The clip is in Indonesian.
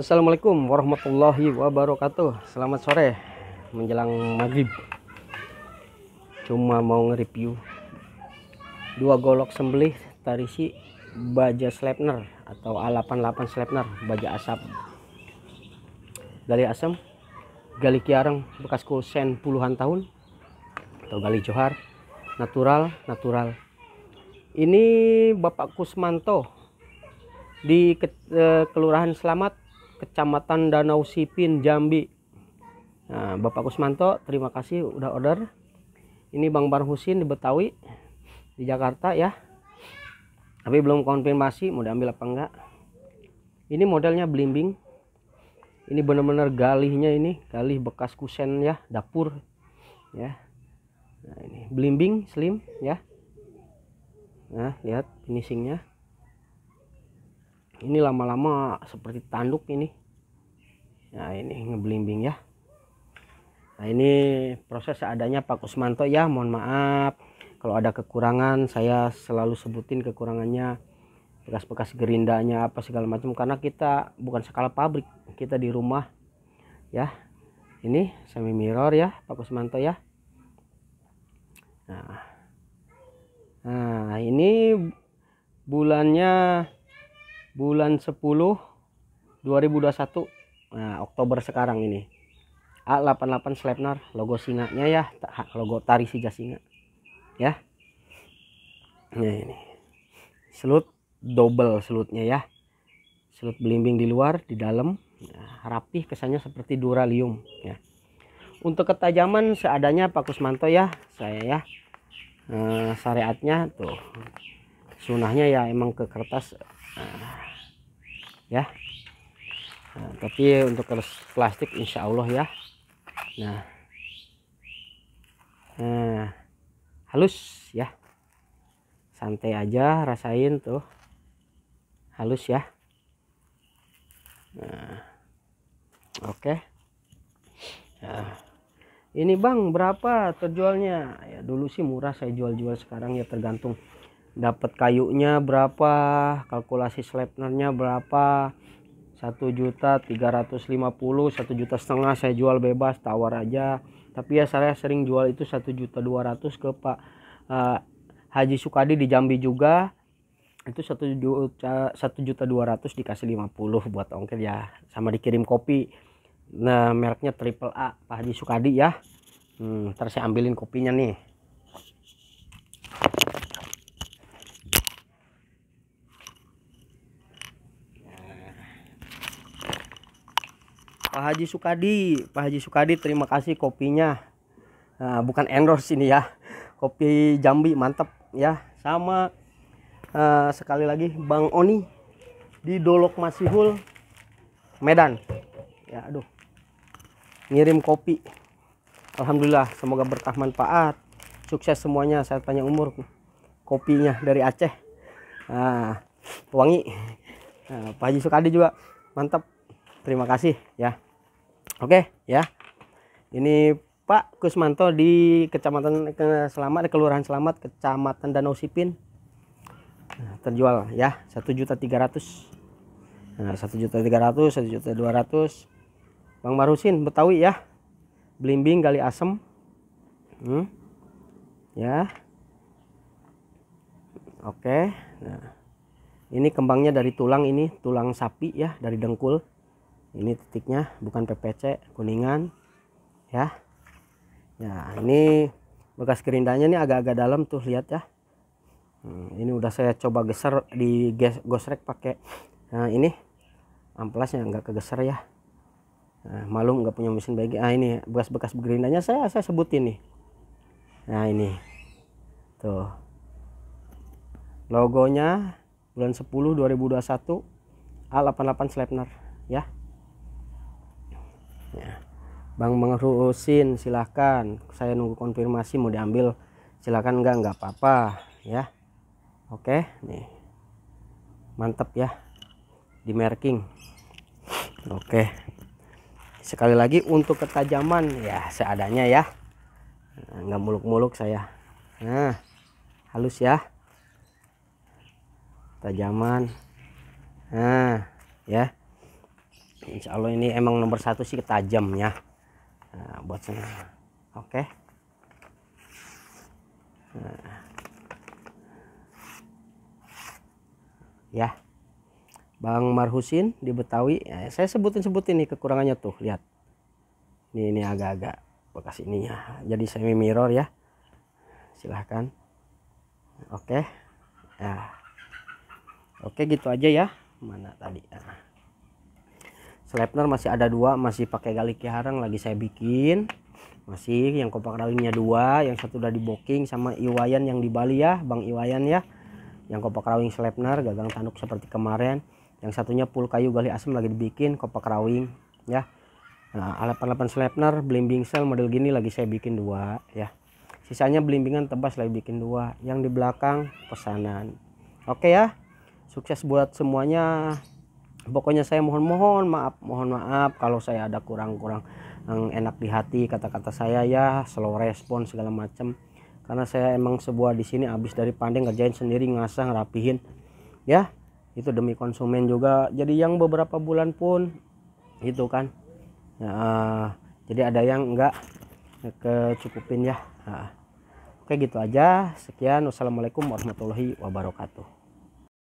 Assalamualaikum warahmatullahi wabarakatuh Selamat sore Menjelang maghrib Cuma mau nge-review Dua golok sembelih Tarisi Baja Slepner Atau A88 Slepner Baja asap Gali asam Gali kiarang bekas kusen puluhan tahun Atau gali johar Natural Natural Ini Bapak Kusmanto di ke, eh, Kelurahan Selamat Kecamatan Danau Sipin, Jambi. Nah, Bapak Kusmanto, terima kasih udah order. Ini Bang Bar Husin di Betawi, di Jakarta ya. Tapi belum konfirmasi mau diambil apa enggak. Ini modelnya blimbing. Ini benar-benar galihnya ini, galih bekas kusen ya, dapur ya. Nah, ini belimbing slim ya. Nah, lihat finishingnya ini lama-lama seperti tanduk ini nah ini ngebelimbing ya nah ini proses seadanya Pak Kusmanto ya mohon maaf kalau ada kekurangan saya selalu sebutin kekurangannya bekas-bekas gerindanya apa segala macam karena kita bukan skala pabrik kita di rumah ya ini semi mirror ya Pak Kusmanto ya nah, nah ini bulannya bulan 10 2021 nah Oktober sekarang ini A88 Slepner logo singanya ya logo tari sija singa ya nah ini selut double selutnya ya selut belimbing di luar di dalam nah, rapih kesannya seperti duralium ya untuk ketajaman seadanya Pak Kusmanto ya saya ya eh, syariatnya tuh sunahnya ya emang ke kertas eh, ya nah, tapi untuk kertas plastik insya Allah ya nah nah halus ya santai aja rasain tuh halus ya nah oke okay. nah ini bang berapa terjualnya ya dulu sih murah saya jual-jual sekarang ya tergantung dapat kayunya berapa kalkulasi slepnernya berapa satu juta tiga ratus lima puluh satu juta setengah saya jual bebas tawar aja tapi ya saya sering jual itu satu juta dua ratus ke Pak uh, Haji Sukadi di Jambi juga itu satu juta satu juta dua ratus dikasih lima puluh buat ongkir ya sama dikirim kopi nah mereknya triple A Pak Haji Sukadi ya hmm, terus saya ambilin kopinya nih Pak Haji Sukadi Pak Haji Sukadi terima kasih kopinya nah, bukan endorse ini ya kopi Jambi mantap ya sama uh, sekali lagi Bang Oni di Dolok Masihul Medan ya aduh ngirim kopi Alhamdulillah semoga berkah manfaat sukses semuanya saya tanya umur kopinya dari Aceh nah, wangi nah, Pak Haji Sukadi juga mantap terima kasih ya Oke, ya. Ini Pak Kusmanto di Kecamatan Selamat, Kelurahan Selamat, Kecamatan Danau Sipin. Nah, terjual ya, juta 1.300. Nah, 1.300, 1.200. Bang Marusin Betawi ya. Belimbing Gali Asem. Hmm. Ya. Oke. Nah. Ini kembangnya dari tulang ini, tulang sapi ya, dari dengkul ini titiknya bukan PPC kuningan ya ya ini bekas gerindanya ini agak-agak dalam tuh lihat ya hmm, ini udah saya coba geser di gosrek pakai nah ini amplasnya nggak kegeser ya nah, malu nggak punya mesin bagi ah ini bekas-bekas gerindanya saya saya sebutin nih nah ini tuh logonya bulan 10 2021 A88 Slepner ya Bang mengurusin silahkan saya nunggu konfirmasi mau diambil silahkan enggak enggak apa-apa ya oke nih mantep ya di marking oke sekali lagi untuk ketajaman ya seadanya ya nggak muluk-muluk saya nah halus ya tajaman nah ya Insya Allah ini emang nomor satu sih tajamnya nah, buat sini oke okay? nah. ya Bang Marhusin di Betawi ya, saya sebutin sebutin nih kekurangannya tuh lihat ini ini agak-agak bekas ini ya jadi semi mirror ya silahkan oke okay. ya oke okay, gitu aja ya mana tadi nah. Slapner masih ada dua masih pakai gali kiharang lagi saya bikin masih yang kompak rawingnya dua yang satu udah di booking sama Iwayan yang di Bali ya Bang Iwayan ya yang kompak rawing Slapner gagang tanduk seperti kemarin yang satunya pul kayu gali asem lagi dibikin kompak rawing ya nah 88 Slapner blimbing sel model gini lagi saya bikin dua ya sisanya belimbingan tebas lagi bikin dua yang di belakang pesanan oke ya sukses buat semuanya pokoknya saya mohon mohon maaf mohon maaf kalau saya ada kurang-kurang yang eh, enak di hati kata-kata saya ya slow respon segala macam karena saya emang sebuah di sini habis dari pandeng ngerjain sendiri ngasah ngerapihin ya itu demi konsumen juga jadi yang beberapa bulan pun itu kan ya, jadi ada yang enggak kecukupin ya nah, oke gitu aja sekian wassalamualaikum warahmatullahi wabarakatuh